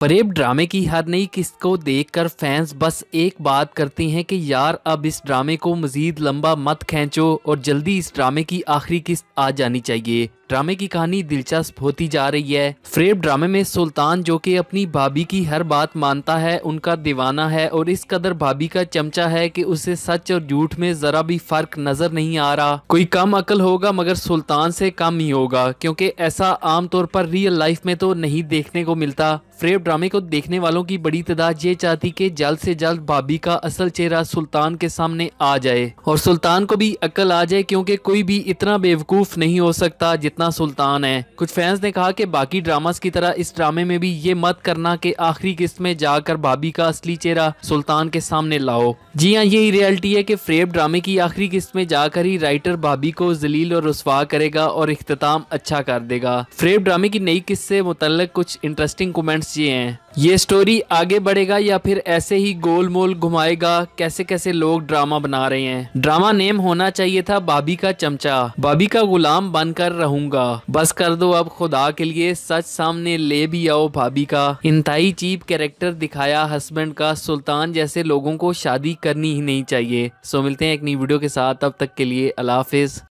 परेब ड्रामे की हर नई किस्त को देखकर फैंस बस एक बात करते हैं कि यार अब इस ड्रामे को मजीद लंबा मत खेचो और जल्दी इस ड्रामे की आखिरी किस्त आ जानी चाहिए ड्रामे की कहानी दिलचस्प होती जा रही है फ्रेब ड्रामे में सुल्तान जो कि अपनी भाभी की हर बात मानता है उनका दीवाना है और इस कदर भाभी का चमचा है कि उसे सच और झूठ में जरा भी फर्क नजर नहीं आ रहा कोई कम अकल होगा मगर सुल्तान से कम ही होगा क्योंकि ऐसा आमतौर पर रियल लाइफ में तो नहीं देखने को मिलता फ्रेब ड्रामे को देखने वालों की बड़ी तादाद ये चाहती कि जल्द से जल्द भाभी का असल चेहरा सुल्तान के सामने आ जाए और सुल्तान को भी अकल आ जाए क्योंकि कोई भी इतना बेवकूफ नहीं हो सकता जितना कितना सुल्तान है कुछ फैंस ने कहा कि बाकी ड्रामास की तरह इस ड्रामे में भी ये मत करना कि आखिरी किस्त में जाकर भाभी का असली चेहरा सुल्तान के सामने लाओ जी हाँ यही रियलिटी है कि फ्रेब ड्रामे की आखिरी किस्त में जाकर ही राइटर भाभी को जलील और रसवा करेगा और अख्ताम अच्छा कर देगा फ्रेब ड्रामे की नई किस्त से मुतल कुछ इंटरेस्टिंग कमेंट्स ये हैं ये स्टोरी आगे बढ़ेगा या फिर ऐसे ही गोल मोल घुमाएगा कैसे कैसे लोग ड्रामा बना रहे हैं ड्रामा नेम होना चाहिए था भाभी का चमचा भाभी का गुलाम बनकर रहूंगा दूंगा बस कर दो अब खुदा के लिए सच सामने ले भी आओ भाभी का इंतई चीप कैरेक्टर दिखाया हस्बैंड का सुल्तान जैसे लोगों को शादी करनी ही नहीं चाहिए सो मिलते हैं एक नई वीडियो के साथ अब तक के लिए अलाफिज